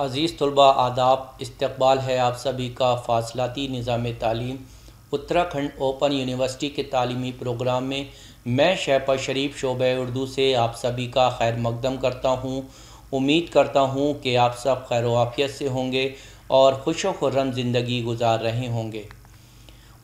अज़ीज़ तलबा आदाब इस्तबाल है आप सभी का फासलाती निज़ाम तालीम उत्तराखंड ओपन यूनिवर्सिटी के तलीमी प्रोग्राम में मैं शहपा शरीफ शोब उर्दू से आप सभी का खैर मकदम करता हूँ उम्मीद करता हूँ कि आप सब खैर वाफियत से होंगे और खुश वर्रम ज़िंदगी गुजार रहे होंगे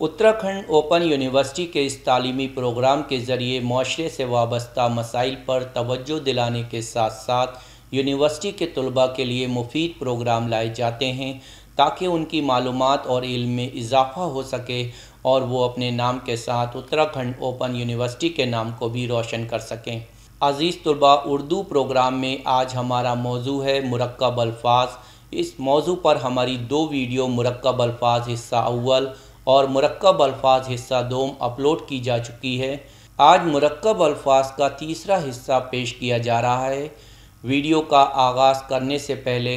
उत्तराखंड ओपन यूनिवर्सिटी के इस तली प्रोग्राम के ज़रिए माशरे से वाबस्ता मसाइल पर तोज्जो दिलाने के साथ साथ यूनिवर्सिटी के तलबा के लिए मुफीद प्रोग्राम लाए जाते हैं ताकि उनकी मालूम और इल्म में इजाफा हो सके और वो अपने नाम के साथ उत्तराखंड ओपन यूनिवर्सिटी के नाम को भी रोशन कर सकें अज़ीज़ तलबा उर्दू प्रोग्राम में आज हमारा मौजू है मरकब अल्फाज इस मौजू पर हमारी दो वीडियो मरकब अल्फाज हिस्सा अव्वल और मरकब अल्फाज हिस्सा दोम अपलोड की जा चुकी है आज मरकब अल्फाज का तीसरा हिस्सा पेश किया जा रहा है वीडियो का आगाज़ करने से पहले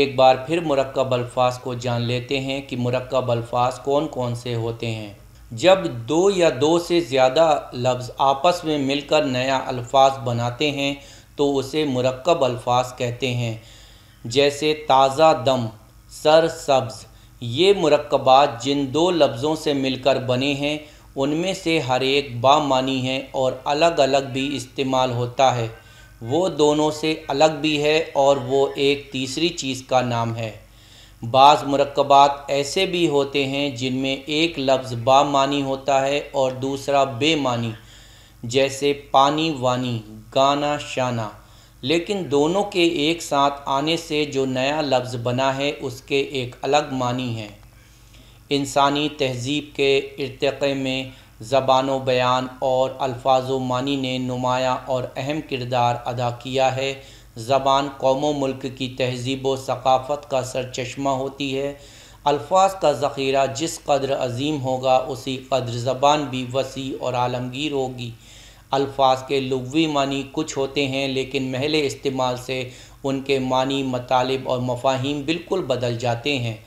एक बार फिर मरकब अल्फाज को जान लेते हैं कि मरकब अल्फाज कौन कौन से होते हैं जब दो या दो से ज़्यादा लफ्ज़ आपस में मिलकर नया अल्फाज बनाते हैं तो उसे मरकब अल्फाज कहते हैं जैसे ताज़ा दम सर सब्ज़ ये मरकबात जिन दो लफ्ज़ों से मिलकर बने हैं उनमें से हर एक बामानी है और अलग अलग भी इस्तेमाल होता है वो दोनों से अलग भी है और वो एक तीसरी चीज़ का नाम है बाज़ मरकबात ऐसे भी होते हैं जिनमें एक लफ्ज़ बामानी होता है और दूसरा बेमानी जैसे पानी वानी गाना शाना लेकिन दोनों के एक साथ आने से जो नया लफ्ज़ बना है उसके एक अलग मानी है इंसानी तहजीब के इरतक़े में ज़बान बयान और अल्फाज मानी ने नुमाया और अहम किरदार अदा किया है ज़बान कौम मुल्क की तहजीब सकाफ़त का सरचश्मा होती है अल्फाज का ज़ख़ीरा जिस कदर अजीम होगा उसी कदर ज़बान भी वसी और आलमगीर होगी अल्फाज के लवी मानी कुछ होते हैं लेकिन महले इस्तेमाल से उनके मानी मतालब और मफाहिम बिल्कुल बदल जाते हैं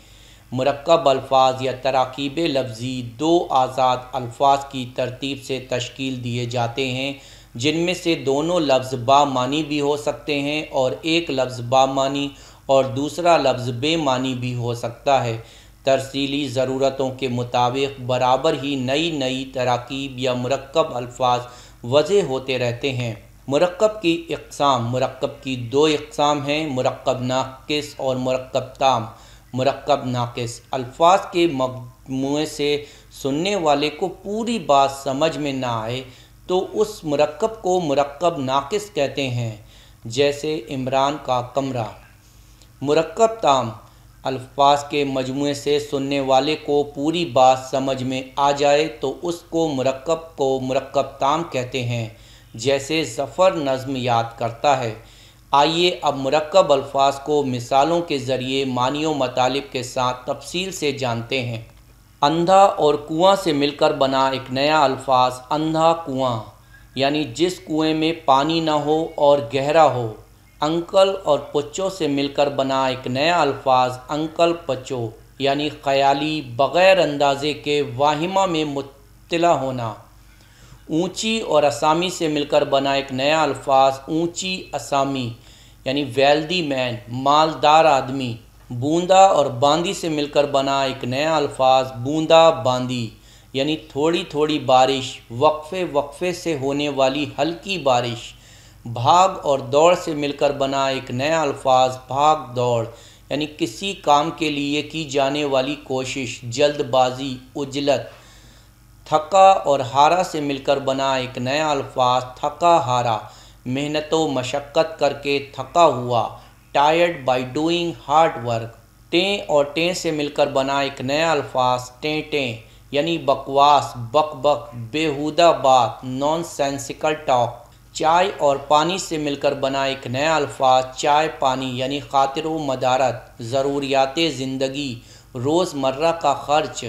मरकब अल्फाज या तराकीब लफ्ज़ी दो आज़ाद अल्फाज की तरतीब से तश्कील दिए जाते हैं जिनमें से दोनों लफ्ज़ बामानी भी हो सकते हैं और एक लफ्ज़ बामानी और दूसरा लफ्ज़ बेमानी भी हो सकता है तरसीली ज़रूरतों के मुताबिक बराबर ही नई नई तरकीब या मरकब अल्फाज वजह होते रहते हैं मरकब की इकसाम मरकब की दो इकसाम हैं मरकब नाकिस और मरकब ताम मरकब नाकस अल्फाज के मजमू से सुनने वाले को पूरी बात समझ में ना आए तो उस मरकब को मरकब नाकस कहते हैं जैसे इमरान का कमरा मरकब ताम अल्फाज के मजमू से सुनने वाले को पूरी बात समझ में आ जाए तो उसको मरकब को मरकब ताम कहते हैं जैसे ज़फ़र नज़म याद करता है आइए अब मरकब अल्फाज को मिसालों के ज़रिए मानियों मतालब के साथ तफसील से जानते हैं अंधा और कुआं से मिलकर बना एक नया अल्फाज अंधा कुआं यानी जिस कुएं में पानी ना हो और गहरा हो अंकल और पच्चों से मिलकर बना एक नया अल्फाज अंकल पचो यानी ख़याली बग़ैर अंदाजे के वाहिमा में मुतला होना ऊंची और असामी से मिलकर बना एक नया अल्फाज ऊंची असामी यानी वेल्दी मैन मालदार आदमी बूंदा और बांदी से मिलकर बना एक नया अल्फाज बूंदा बांदी यानी थोड़ी थोड़ी बारिश वक्फे वक्फे से होने वाली हल्की बारिश भाग और दौड़ से मिलकर बना एक नया अल्फाज भाग दौड़ यानी किसी काम के लिए की जाने वाली कोशिश जल्दबाजी उजलत थका और हारा से मिलकर बना एक नया अल्फाज थका हारा मेहनत व मशक्क़त करके थका हुआ tired by doing hard work टें और टें से मिलकर बना एक नया अल्फाज टें टें यानी बकवास बक बक बेहुदा बात नॉन सेंसिकल टॉक चाय और पानी से मिलकर बना एक नया अल्फाज चाय पानी यानी खातिर व मदारत ज़रूरियात ज़िंदगी रोज़मर्रा का खर्च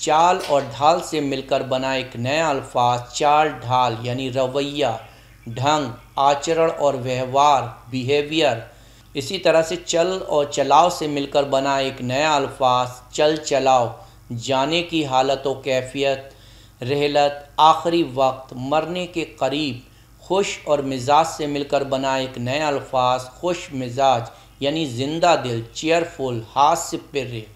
चाल और ढाल से मिलकर बना एक नया अल्फाज चाल ढाल यानी रवैया ढंग आचरण और व्यवहार बिहेवियर इसी तरह से चल और चलाव से मिलकर बना एक नया अल्फाज चल चलाओ जाने की हालत व कैफियत रहलत आखिरी वक्त मरने के करीब खुश और मिजाज से मिलकर बना एक नया अल्फाज खुश मिजाज यानी ज़िंदा दिल चेयरफुल हास्य पर्रे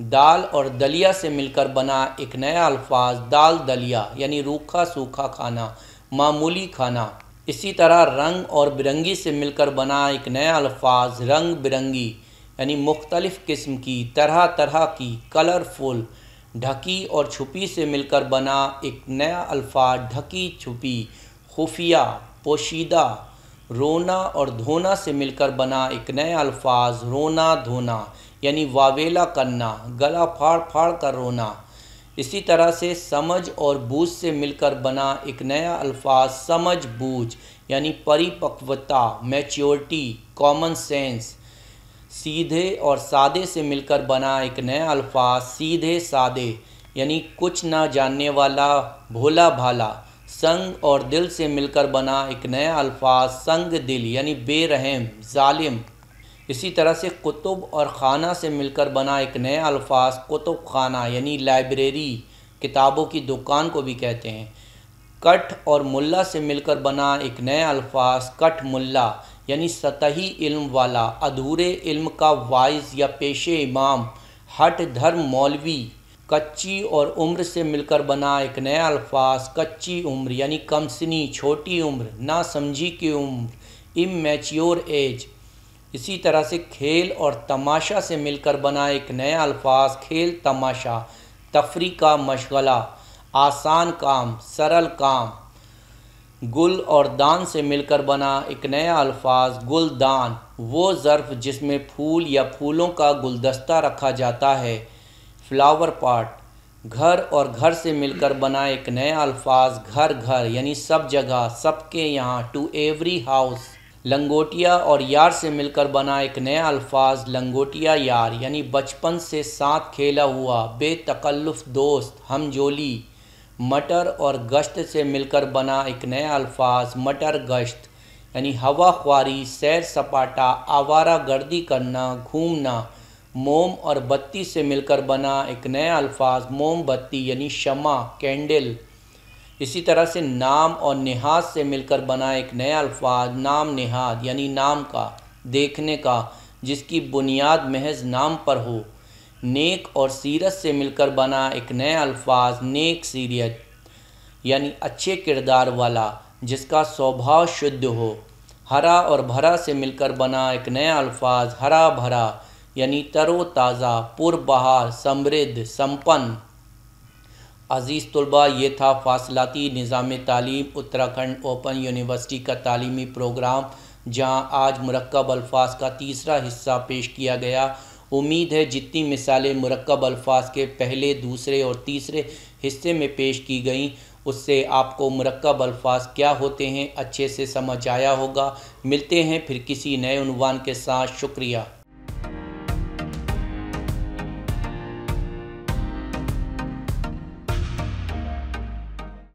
दाल और दलिया से मिलकर बना एक नया अल्फाज दाल दलिया यानी रूखा सूखा खाना मामूली खाना इसी तरह रंग और बिरंगी से मिलकर बना एक नया अल्फाज रंग बिरंगी यानी मुख्तलिफ़ किस्म की तरह तरह की कलरफुल ढकी और छुपी से मिलकर बना एक नया अल्फाज ढकी छुपी खुफिया पोशीदा रोना और धोना से मिलकर बना एक नया अल्फाज रोना धोना यानी वावेला करना गला फाड़ फाड़ कर रोना इसी तरह से समझ और बूझ से मिलकर बना एक नया अल्फाज समझ बूझ यानी परिपक्वता मैच्योरिटी कॉमन सेंस सीधे और सादे से मिलकर बना एक नया अल्फाज सीधे सादे यानी कुछ ना जानने वाला भोला भाला संग और दिल से मिलकर बना एक नया अल्फाज संग दिल यानी बेरहम ालिम इसी तरह से कुतुब और ख़ाना से मिलकर बना एक नया अल्फाज कुतुब खाना यानी लाइब्रेरी किताबों की दुकान को भी कहते हैं कट और मुल्ला से मिलकर बना एक नया अल्फाज कठ मुल्ला यानी सतही इल्म वाला अधूरे इल्म का वाइज या पेशे इमाम हट धर्म मौलवी कच्ची और उम्र से मिलकर बना एक नया अल्फाज कच्ची उम्र यानी कमसनी छोटी उम्र ना समझी की उम्र इम मैच्योर एज इसी तरह से खेल और तमाशा से मिलकर बना एक नया अल्फाज खेल तमाशा तफरी का मशगला आसान काम सरल काम गुल और दान से मिलकर बना एक नया अल्फाज गुलदान वो ज़र्फ़ जिसमें फूल या फूलों का गुलदस्ता रखा जाता है फ्लावर पार्ट घर और घर से मिलकर बना एक नया अल्फाज घर घर यानी सब जगह सबके यहाँ टू एवरी हाउस लंगोटिया और यार से मिलकर बना एक नया अल्फाज लंगोटिया यार यानी बचपन से साथ खेला हुआ बेतकल्लुफ़ दोस्त हम जोली मटर और गश्त से मिलकर बना एक नया अल्फाज मटर गश्त यानी हवा ख्वारी सैर सपाटा आवारा गर्दी करना घूमना मोम और बत्ती से मिलकर बना एक नया अल्फाज मोमबत्ती यानी शमा कैंडल इसी तरह से नाम और नहाज से मिलकर बना एक नया अल्फाज नाम नहाद यानी नाम का देखने का जिसकी बुनियाद महज नाम पर हो नेक और सीरत से मिलकर बना एक नया अल्फाज नेक सीरत यानी अच्छे किरदार वाला जिसका स्वभाव शुद्ध हो हरा और भरा से मिलकर बना एक नया अल्फाज हरा भरा यानी तरोताज़ा पुरबहार समृद्ध संपन्न अज़ीज़ तलबा ये था फासलाती निज़ाम तालीम उत्तराखंड ओपन यूनिवर्सिटी का तालीमी प्रोग्राम जहाँ आज मरकब अल्फाज का तीसरा हिस्सा पेश किया गया उम्मीद है जितनी मिसालें मरकब अल्फाज के पहले दूसरे और तीसरे हिस्से में पेश की गईं उससे आपको मरकब अल्फाज क्या होते हैं अच्छे से समझ आया होगा मिलते हैं फिर किसी नए उनवान के साथ शुक्रिया